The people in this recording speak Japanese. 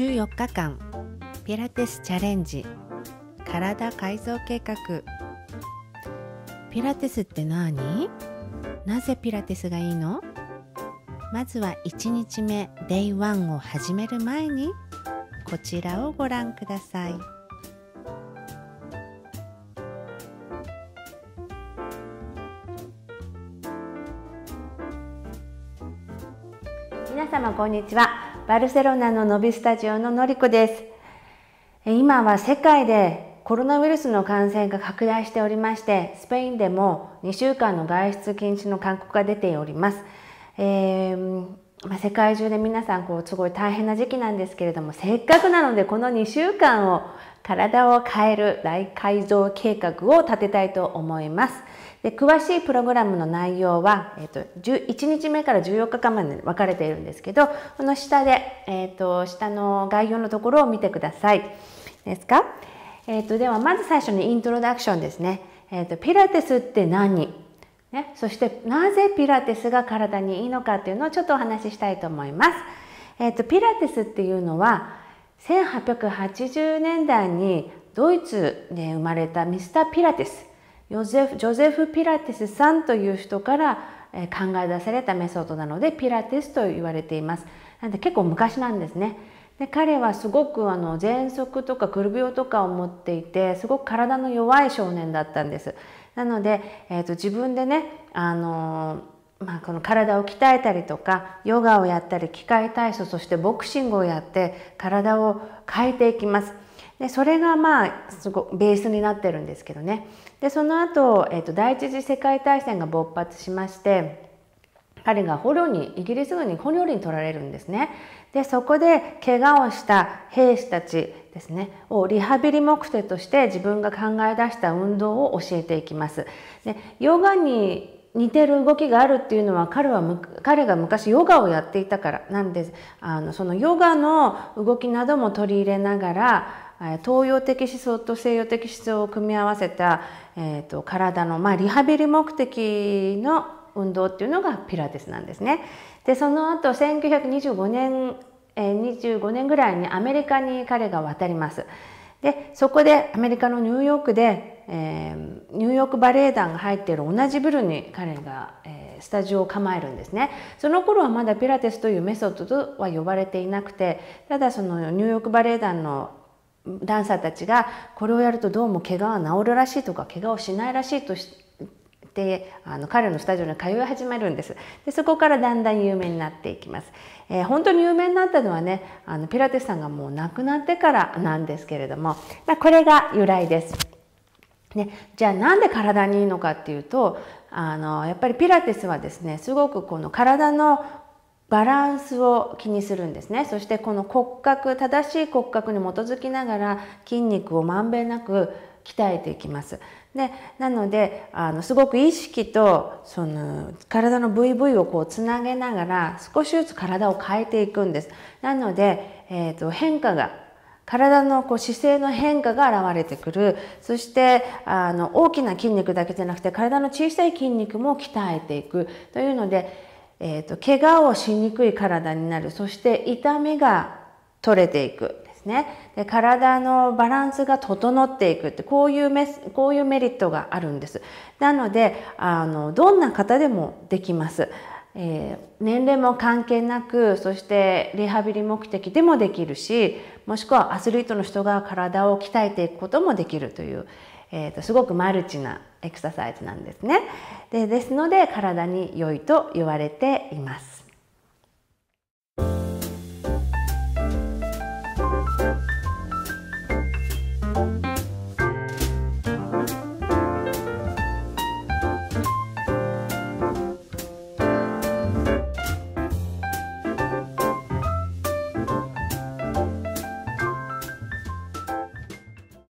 14日間ピラティスチャレンジ体改造計画ピラティスって何なぜピラティスがいいのまずは1日目デイ y 1を始める前にこちらをご覧ください皆様こんにちはバルセロナのノビスタジオののりこです今は世界でコロナウイルスの感染が拡大しておりましてスペインでも2週間の外出禁止の勧告が出ております、えーまあ、世界中で皆さんこうすごい大変な時期なんですけれどもせっかくなのでこの2週間を体を変える大改造計画を立てたいと思います。で詳しいプログラムの内容は、えーと、1日目から14日間まで分かれているんですけどこの下で、えーと、下の概要のところを見てくださいですか、えーと、ではまず最初にイントロダクションですね、えー、とピラティスって何、ね、そしてなぜピラティスが体にいいのかっていうのをちょっとお話ししたいと思います、えー、とピラティスっていうのは1880年代にドイツで生まれたミスター・ピラティスヨゼフジョゼフ・ピラティスさんという人から考え出されたメソッドなのでピラティスと言われています。なんで結構昔なんですね。で彼はすごくあの喘息とかくる病とかを持っていてすごく体の弱い少年だったんです。なので、えーと、自分でね、あのー、まあ、この体を鍛えたりとかヨガをやったり機械体操そしてボクシングをやって体を変えていきます。でそれがまあすごベースになってるんですけどねでその後、えーと、第一次世界大戦が勃発しまして彼が捕虜にイギリス軍に捕虜に取られるんですねでそこで怪我をした兵士たちですねをリハビリ目的として自分が考え出した運動を教えていきます。でヨガに似てる動きがあるっていうのは彼は彼が昔ヨガをやっていたからなんですあのそのヨガの動きなども取り入れながら東洋的思想と西洋的思想を組み合わせた、えーと、体の、まあ、リハビリ目的の運動っていうのがピラティスなんですね。でその後1925年、えー、25年ぐらいにアメリカに彼が渡ります。でそこでアメリカのニューヨークで、えー、ニューヨークバレエ団が入っている同じビルに彼が、えー、スタジオを構えるんですねその頃はまだピラティスというメソッドとは呼ばれていなくてただそのニューヨークバレエ団のダンサーたちがこれをやるとどうも怪我は治るらしいとか怪我をしないらしいとしてあの彼のスタジオに通い始めるんですでそこからだんだん有名になっていきます、えー、本当に有名になったのはねあのピラティスさんがもう亡くなってからなんですけれども、まあ、これが由来です、ね、じゃあなんで体にいいのかっていうとあのやっぱりピラティスはですねすごくこの体のバランスを気にするんですねそしてこの骨格正しい骨格に基づきながら筋肉をまんべんなく鍛えていきます。でなのであのすごく意識とその体の部位部位をこうつなげながら少しずつ体を変えていくんです。なので、えーと、変化が体のこう姿勢の変化が現れてくるそしてあの大きな筋肉だけじゃなくて体の小さい筋肉も鍛えていくというのでえーと、怪我をしにくい体になるそして痛みが取れていくですねで体のバランスが整っていくってこういうメスこういうメリットがあるんですなのであのどんな方でもできます、えー、年齢も関係なくそしてリハビリ目的でもできるしもしくはアスリートの人が体を鍛えていくこともできるという、えーとすごくマルチなエクササイズなんですね。でですので体に良いと言われています。